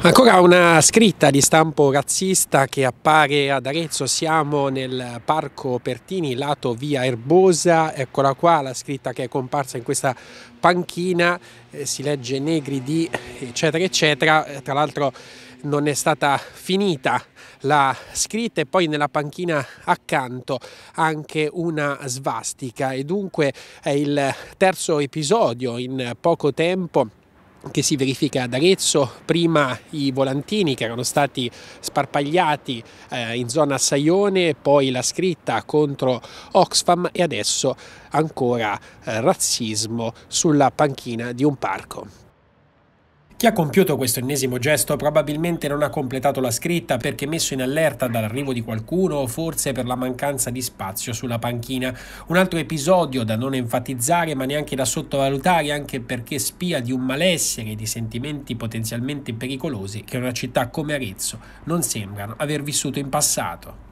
Ancora una scritta di stampo razzista che appare ad Arezzo, siamo nel parco Pertini, lato via Erbosa, eccola qua la scritta che è comparsa in questa panchina, eh, si legge Negri di eccetera eccetera, eh, tra l'altro non è stata finita la scritta e poi nella panchina accanto anche una svastica e dunque è il terzo episodio in poco tempo che si verifica ad Arezzo, prima i volantini che erano stati sparpagliati eh, in zona Saione, poi la scritta contro Oxfam e adesso ancora eh, razzismo sulla panchina di un parco ha compiuto questo ennesimo gesto probabilmente non ha completato la scritta perché messo in allerta dall'arrivo di qualcuno o forse per la mancanza di spazio sulla panchina. Un altro episodio da non enfatizzare ma neanche da sottovalutare anche perché spia di un malessere e di sentimenti potenzialmente pericolosi che una città come Arezzo non sembrano aver vissuto in passato.